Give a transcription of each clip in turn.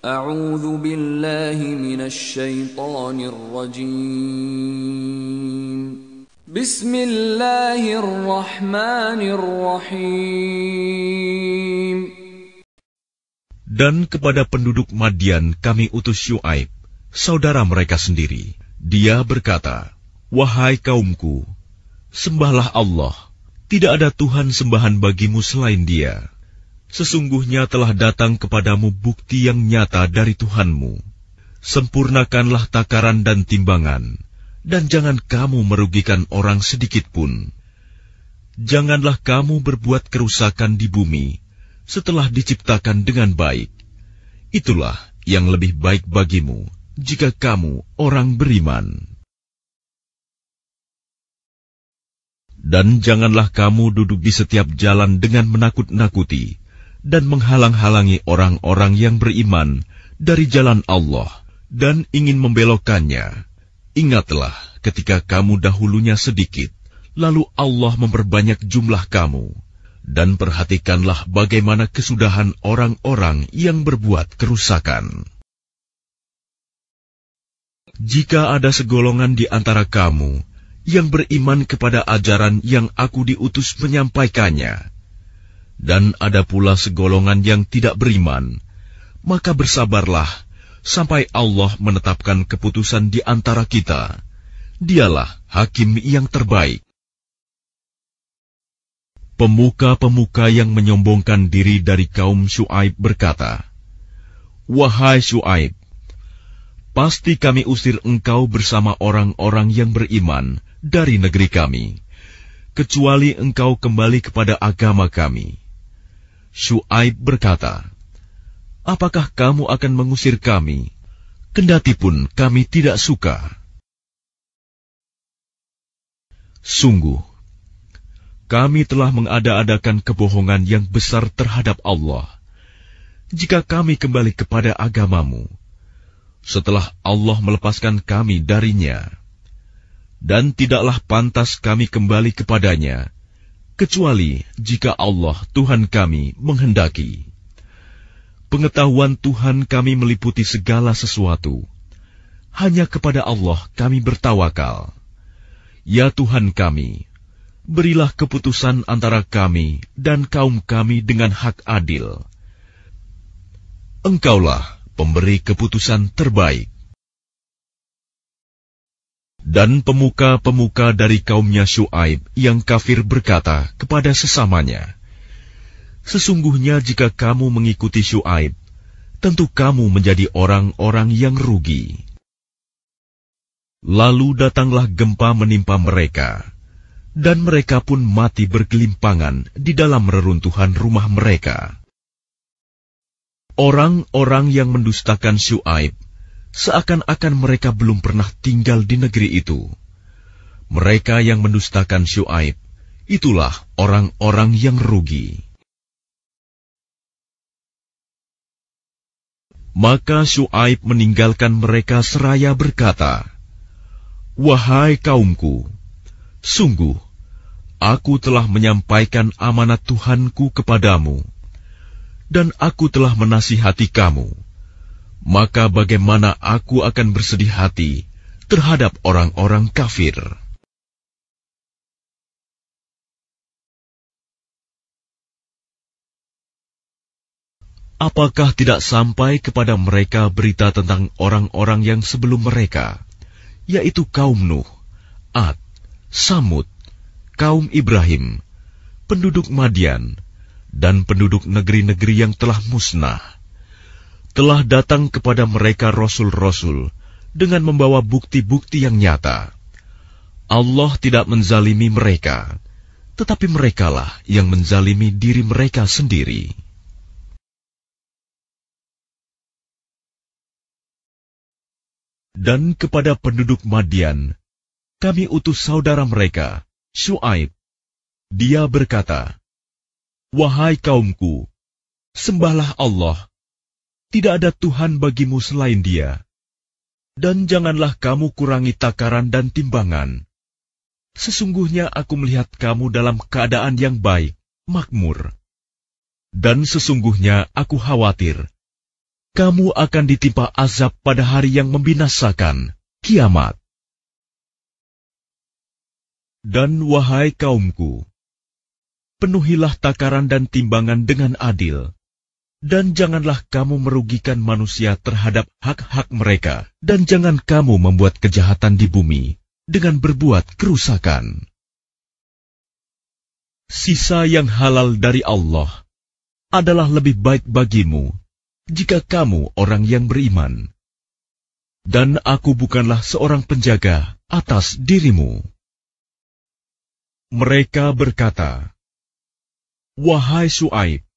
Dan kepada penduduk Madian kami utus Syuaib, saudara mereka sendiri. Dia berkata, Wahai kaumku, sembahlah Allah, tidak ada Tuhan sembahan bagimu selain dia. Sesungguhnya telah datang kepadamu bukti yang nyata dari Tuhanmu. Sempurnakanlah takaran dan timbangan, dan jangan kamu merugikan orang sedikit pun. Janganlah kamu berbuat kerusakan di bumi setelah diciptakan dengan baik. Itulah yang lebih baik bagimu jika kamu orang beriman. Dan janganlah kamu duduk di setiap jalan dengan menakut-nakuti dan menghalang-halangi orang-orang yang beriman dari jalan Allah dan ingin membelokkannya. Ingatlah ketika kamu dahulunya sedikit, lalu Allah memperbanyak jumlah kamu. Dan perhatikanlah bagaimana kesudahan orang-orang yang berbuat kerusakan. Jika ada segolongan di antara kamu yang beriman kepada ajaran yang aku diutus menyampaikannya, dan ada pula segolongan yang tidak beriman, maka bersabarlah sampai Allah menetapkan keputusan di antara kita. Dialah hakim yang terbaik. Pemuka-pemuka yang menyombongkan diri dari kaum Shu'aib berkata, Wahai Shu'aib, pasti kami usir engkau bersama orang-orang yang beriman dari negeri kami, kecuali engkau kembali kepada agama kami.' Shu'aib berkata, Apakah kamu akan mengusir kami, kendatipun kami tidak suka? Sungguh, kami telah mengada-adakan kebohongan yang besar terhadap Allah. Jika kami kembali kepada agamamu, setelah Allah melepaskan kami darinya, dan tidaklah pantas kami kembali kepadanya, kecuali jika Allah Tuhan kami menghendaki. Pengetahuan Tuhan kami meliputi segala sesuatu. Hanya kepada Allah kami bertawakal. Ya Tuhan kami, berilah keputusan antara kami dan kaum kami dengan hak adil. Engkaulah pemberi keputusan terbaik. Dan pemuka-pemuka dari kaumnya Shu'aib yang kafir berkata kepada sesamanya, Sesungguhnya jika kamu mengikuti Shu'aib, tentu kamu menjadi orang-orang yang rugi. Lalu datanglah gempa menimpa mereka, dan mereka pun mati bergelimpangan di dalam reruntuhan rumah mereka. Orang-orang yang mendustakan Shu'aib, seakan-akan mereka belum pernah tinggal di negeri itu. Mereka yang mendustakan Syuaib, itulah orang-orang yang rugi. Maka Syuaib meninggalkan mereka seraya berkata, Wahai kaumku, sungguh, aku telah menyampaikan amanat Tuhanku kepadamu, dan aku telah menasihati kamu.' maka bagaimana aku akan bersedih hati terhadap orang-orang kafir. Apakah tidak sampai kepada mereka berita tentang orang-orang yang sebelum mereka, yaitu kaum Nuh, Ad, Samud, kaum Ibrahim, penduduk Madian, dan penduduk negeri-negeri yang telah musnah? telah datang kepada mereka rasul-rasul dengan membawa bukti-bukti yang nyata. Allah tidak menzalimi mereka, tetapi merekalah yang menzalimi diri mereka sendiri. Dan kepada penduduk Madian, kami utus saudara mereka, Shu'aib. Dia berkata, Wahai kaumku, sembahlah Allah tidak ada Tuhan bagimu selain Dia, dan janganlah kamu kurangi takaran dan timbangan. Sesungguhnya Aku melihat kamu dalam keadaan yang baik, makmur, dan sesungguhnya Aku khawatir kamu akan ditimpa azab pada hari yang membinasakan, kiamat. Dan wahai kaumku, penuhilah takaran dan timbangan dengan adil, dan janganlah kamu merugikan manusia terhadap hak-hak mereka, dan jangan kamu membuat kejahatan di bumi dengan berbuat kerusakan. Sisa yang halal dari Allah adalah lebih baik bagimu jika kamu orang yang beriman, dan aku bukanlah seorang penjaga atas dirimu. Mereka berkata, "Wahai Su'aib."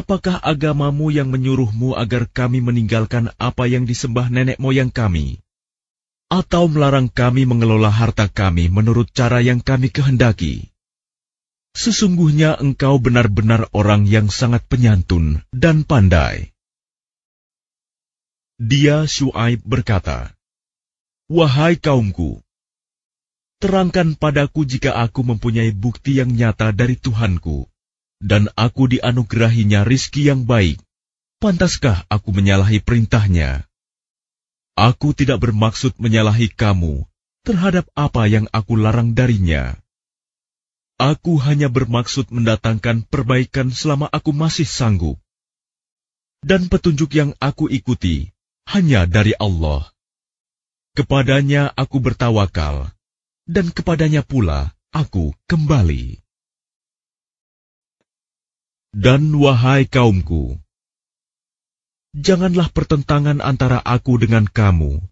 Apakah agamamu yang menyuruhmu agar kami meninggalkan apa yang disembah nenek moyang kami, atau melarang kami mengelola harta kami menurut cara yang kami kehendaki? Sesungguhnya engkau benar-benar orang yang sangat penyantun dan pandai. Dia Shu'aib berkata, Wahai kaumku, terangkan padaku jika aku mempunyai bukti yang nyata dari Tuhanku dan aku dianugerahinya rizki yang baik. Pantaskah aku menyalahi perintahnya? Aku tidak bermaksud menyalahi kamu terhadap apa yang aku larang darinya. Aku hanya bermaksud mendatangkan perbaikan selama aku masih sanggup. Dan petunjuk yang aku ikuti hanya dari Allah. Kepadanya aku bertawakal, dan kepadanya pula aku kembali. Dan wahai kaumku, janganlah pertentangan antara aku dengan kamu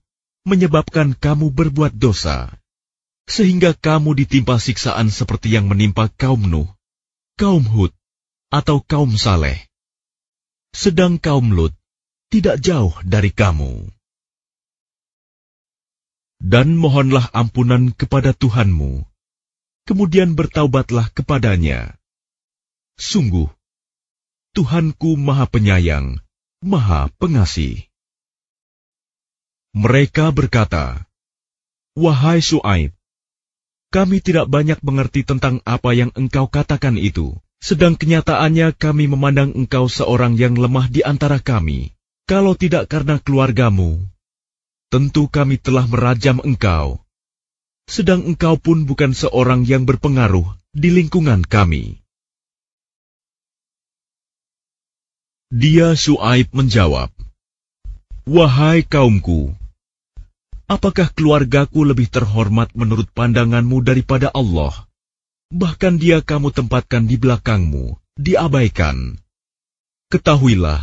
menyebabkan kamu berbuat dosa, sehingga kamu ditimpa siksaan seperti yang menimpa kaum Nuh, kaum Hud, atau kaum Saleh. Sedang kaum Lut tidak jauh dari kamu. Dan mohonlah ampunan kepada Tuhanmu, kemudian bertaubatlah kepadanya. Sungguh, Tuhanku Maha Penyayang, Maha Pengasih. Mereka berkata, "Wahai Su'aib, kami tidak banyak mengerti tentang apa yang engkau katakan itu, sedang kenyataannya kami memandang engkau seorang yang lemah di antara kami. Kalau tidak karena keluargamu, tentu kami telah merajam engkau, sedang engkau pun bukan seorang yang berpengaruh di lingkungan kami." Dia Su'aib menjawab, Wahai kaumku, apakah keluargaku lebih terhormat menurut pandanganmu daripada Allah? Bahkan dia kamu tempatkan di belakangmu, diabaikan. Ketahuilah,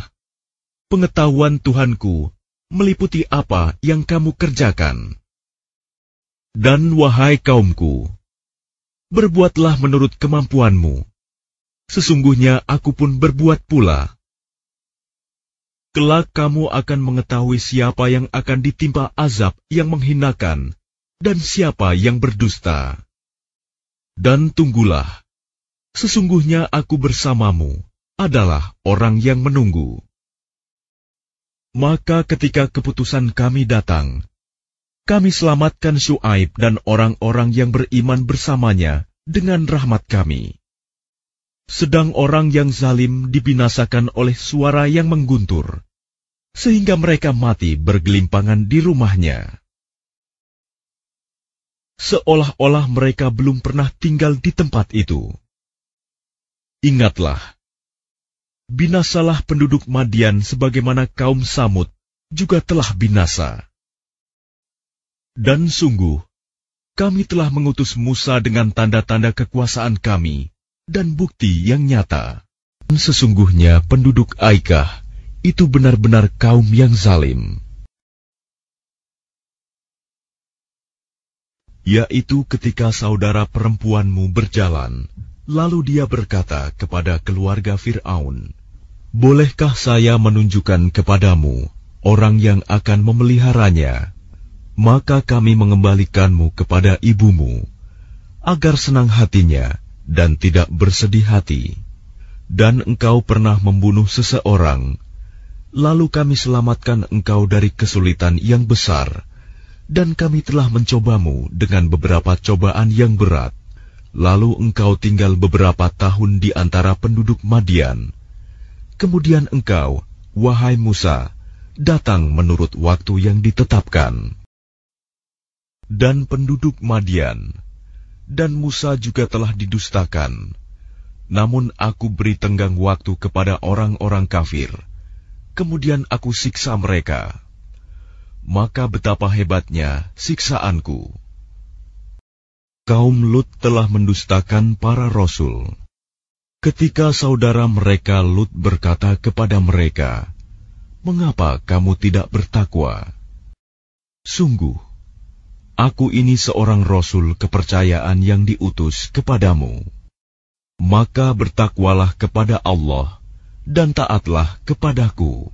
pengetahuan Tuhanku meliputi apa yang kamu kerjakan. Dan wahai kaumku, berbuatlah menurut kemampuanmu. Sesungguhnya aku pun berbuat pula. Kelak kamu akan mengetahui siapa yang akan ditimpa azab yang menghinakan dan siapa yang berdusta. Dan tunggulah, sesungguhnya aku bersamamu adalah orang yang menunggu. Maka ketika keputusan kami datang, kami selamatkan Shu'aib dan orang-orang yang beriman bersamanya dengan rahmat kami sedang orang yang zalim dibinasakan oleh suara yang mengguntur, sehingga mereka mati bergelimpangan di rumahnya. Seolah-olah mereka belum pernah tinggal di tempat itu. Ingatlah, binasalah penduduk Madian sebagaimana kaum Samud juga telah binasa. Dan sungguh, kami telah mengutus Musa dengan tanda-tanda kekuasaan kami, dan bukti yang nyata. Sesungguhnya penduduk Aikah itu benar-benar kaum yang zalim. Yaitu ketika saudara perempuanmu berjalan, lalu dia berkata kepada keluarga Fir'aun, Bolehkah saya menunjukkan kepadamu orang yang akan memeliharanya? Maka kami mengembalikanmu kepada ibumu, agar senang hatinya dan tidak bersedih hati, dan engkau pernah membunuh seseorang, lalu kami selamatkan engkau dari kesulitan yang besar, dan kami telah mencobamu dengan beberapa cobaan yang berat. Lalu engkau tinggal beberapa tahun di antara penduduk Madian. Kemudian engkau, wahai Musa, datang menurut waktu yang ditetapkan. Dan penduduk Madian dan Musa juga telah didustakan. Namun aku beri tenggang waktu kepada orang-orang kafir. Kemudian aku siksa mereka. Maka betapa hebatnya siksaanku. Kaum Lut telah mendustakan para rasul. Ketika saudara mereka Lut berkata kepada mereka, "Mengapa kamu tidak bertakwa?" Sungguh, Aku ini seorang rasul kepercayaan yang diutus kepadamu. Maka bertakwalah kepada Allah dan taatlah kepadaku.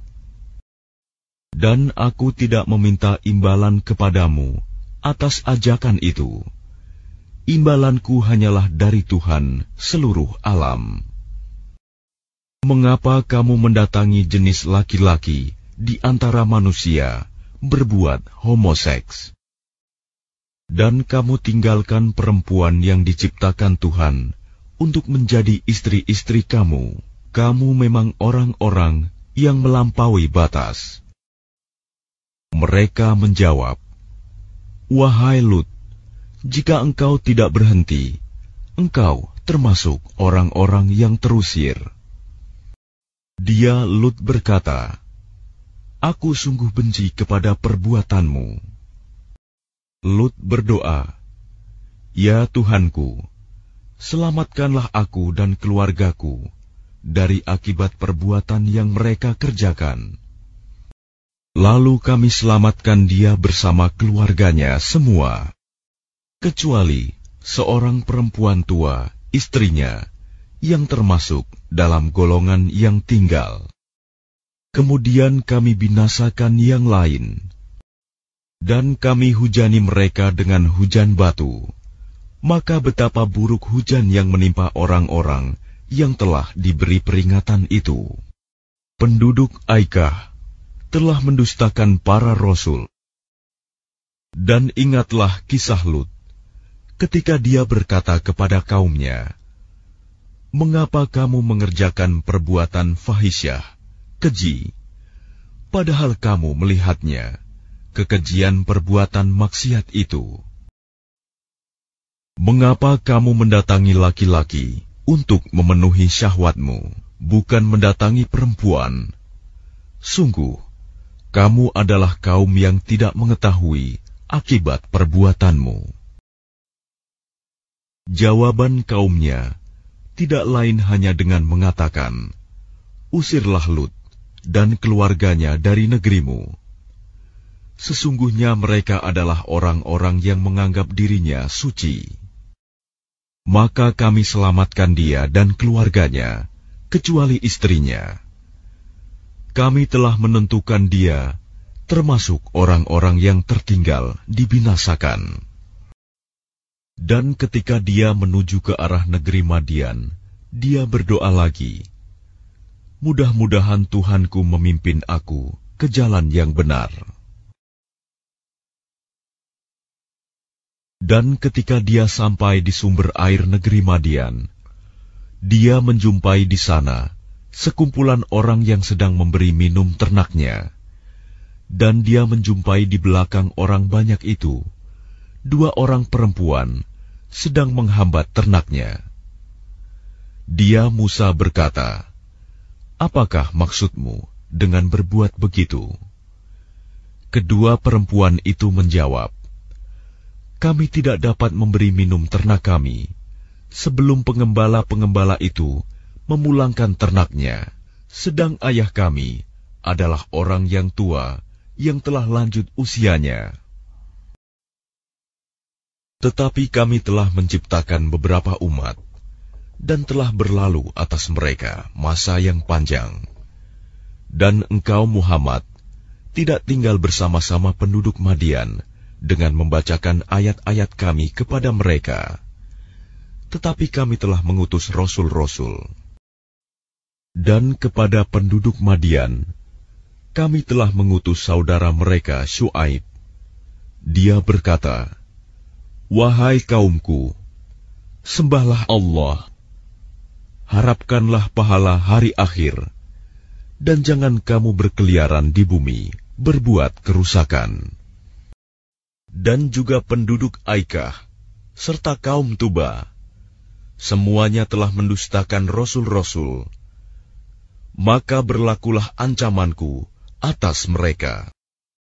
Dan aku tidak meminta imbalan kepadamu atas ajakan itu. Imbalanku hanyalah dari Tuhan seluruh alam. Mengapa kamu mendatangi jenis laki-laki di antara manusia berbuat homoseks? Dan kamu tinggalkan perempuan yang diciptakan Tuhan untuk menjadi istri-istri kamu. Kamu memang orang-orang yang melampaui batas. Mereka menjawab, "Wahai Lut, jika engkau tidak berhenti, engkau termasuk orang-orang yang terusir." Dia Lut berkata, "Aku sungguh benci kepada perbuatanmu." Lut berdoa, Ya Tuhanku, selamatkanlah aku dan keluargaku dari akibat perbuatan yang mereka kerjakan. Lalu kami selamatkan dia bersama keluarganya semua, kecuali seorang perempuan tua, istrinya, yang termasuk dalam golongan yang tinggal. Kemudian kami binasakan yang lain, dan kami hujani mereka dengan hujan batu, maka betapa buruk hujan yang menimpa orang-orang yang telah diberi peringatan itu. Penduduk Aikah telah mendustakan para rasul. Dan ingatlah kisah Lut, ketika dia berkata kepada kaumnya, Mengapa kamu mengerjakan perbuatan fahisyah, keji, padahal kamu melihatnya?' kekejian perbuatan maksiat itu. Mengapa kamu mendatangi laki-laki untuk memenuhi syahwatmu, bukan mendatangi perempuan? Sungguh, kamu adalah kaum yang tidak mengetahui akibat perbuatanmu. Jawaban kaumnya tidak lain hanya dengan mengatakan, Usirlah Lut dan keluarganya dari negerimu Sesungguhnya mereka adalah orang-orang yang menganggap dirinya suci. Maka kami selamatkan dia dan keluarganya, kecuali istrinya. Kami telah menentukan dia, termasuk orang-orang yang tertinggal dibinasakan. Dan ketika dia menuju ke arah negeri Madian, dia berdoa lagi. Mudah-mudahan Tuhanku memimpin aku ke jalan yang benar. Dan ketika dia sampai di sumber air negeri Madian, dia menjumpai di sana sekumpulan orang yang sedang memberi minum ternaknya. Dan dia menjumpai di belakang orang banyak itu, dua orang perempuan sedang menghambat ternaknya. Dia Musa berkata, Apakah maksudmu dengan berbuat begitu? Kedua perempuan itu menjawab, kami tidak dapat memberi minum ternak kami sebelum pengembala-pengembala itu memulangkan ternaknya, sedang ayah kami adalah orang yang tua yang telah lanjut usianya. Tetapi kami telah menciptakan beberapa umat dan telah berlalu atas mereka masa yang panjang. Dan engkau Muhammad tidak tinggal bersama-sama penduduk Madian dengan membacakan ayat-ayat kami kepada mereka. Tetapi kami telah mengutus rasul-rasul. Dan kepada penduduk Madian, kami telah mengutus saudara mereka Shu'aib. Dia berkata, Wahai kaumku, sembahlah Allah, harapkanlah pahala hari akhir, dan jangan kamu berkeliaran di bumi, berbuat kerusakan dan juga penduduk Aikah, serta kaum Tuba. Semuanya telah mendustakan rasul-rasul. Maka berlakulah ancamanku atas mereka.